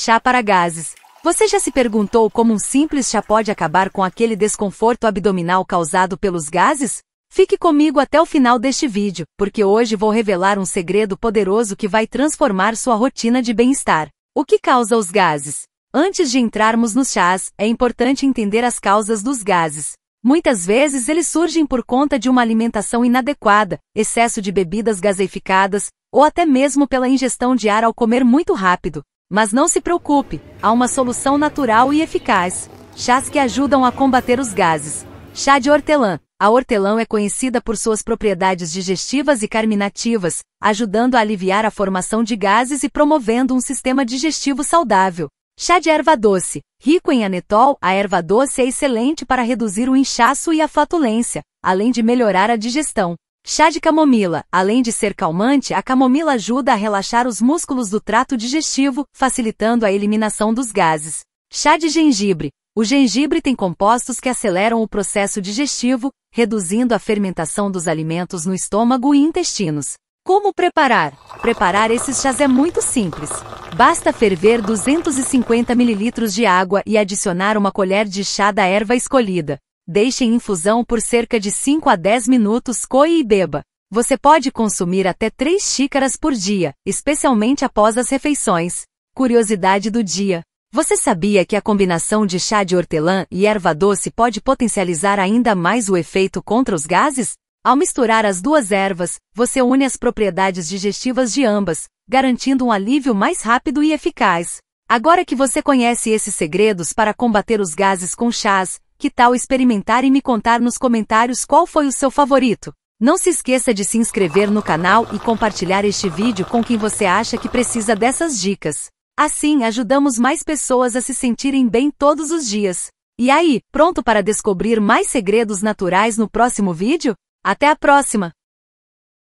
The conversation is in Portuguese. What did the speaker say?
Chá para gases. Você já se perguntou como um simples chá pode acabar com aquele desconforto abdominal causado pelos gases? Fique comigo até o final deste vídeo, porque hoje vou revelar um segredo poderoso que vai transformar sua rotina de bem-estar. O que causa os gases? Antes de entrarmos nos chás, é importante entender as causas dos gases. Muitas vezes eles surgem por conta de uma alimentação inadequada, excesso de bebidas gaseificadas, ou até mesmo pela ingestão de ar ao comer muito rápido. Mas não se preocupe, há uma solução natural e eficaz. Chás que ajudam a combater os gases. Chá de hortelã. A hortelã é conhecida por suas propriedades digestivas e carminativas, ajudando a aliviar a formação de gases e promovendo um sistema digestivo saudável. Chá de erva doce. Rico em anetol, a erva doce é excelente para reduzir o inchaço e a flatulência, além de melhorar a digestão. Chá de camomila. Além de ser calmante, a camomila ajuda a relaxar os músculos do trato digestivo, facilitando a eliminação dos gases. Chá de gengibre. O gengibre tem compostos que aceleram o processo digestivo, reduzindo a fermentação dos alimentos no estômago e intestinos. Como preparar? Preparar esses chás é muito simples. Basta ferver 250 ml de água e adicionar uma colher de chá da erva escolhida. Deixe em infusão por cerca de 5 a 10 minutos, coe e beba. Você pode consumir até 3 xícaras por dia, especialmente após as refeições. Curiosidade do dia. Você sabia que a combinação de chá de hortelã e erva doce pode potencializar ainda mais o efeito contra os gases? Ao misturar as duas ervas, você une as propriedades digestivas de ambas, garantindo um alívio mais rápido e eficaz. Agora que você conhece esses segredos para combater os gases com chás, que tal experimentar e me contar nos comentários qual foi o seu favorito? Não se esqueça de se inscrever no canal e compartilhar este vídeo com quem você acha que precisa dessas dicas. Assim ajudamos mais pessoas a se sentirem bem todos os dias. E aí, pronto para descobrir mais segredos naturais no próximo vídeo? Até a próxima!